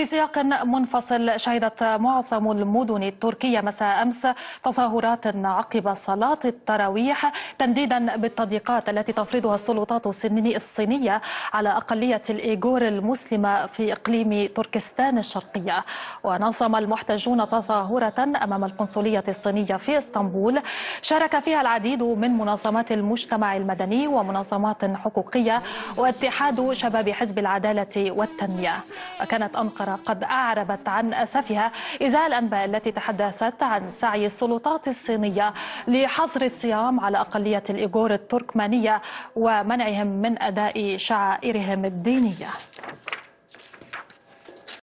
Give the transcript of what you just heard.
في سياق منفصل شهدت معظم المدن التركية مساء أمس تظاهرات عقب صلاة التراويح تنديدا بالتضييقات التي تفرضها السلطات الصينية على أقلية الإيغور المسلمة في إقليم تركستان الشرقية ونظم المحتجون تظاهرة أمام القنصلية الصينية في إسطنبول شارك فيها العديد من منظمات المجتمع المدني ومنظمات حقوقية واتحاد شباب حزب العدالة والتنمية وكانت أنقرة قد أعربت عن أسفها إزاء الأنباء التي تحدثت عن سعي السلطات الصينية لحظر الصيام على أقلية الإيغور التركمانية ومنعهم من أداء شعائرهم الدينية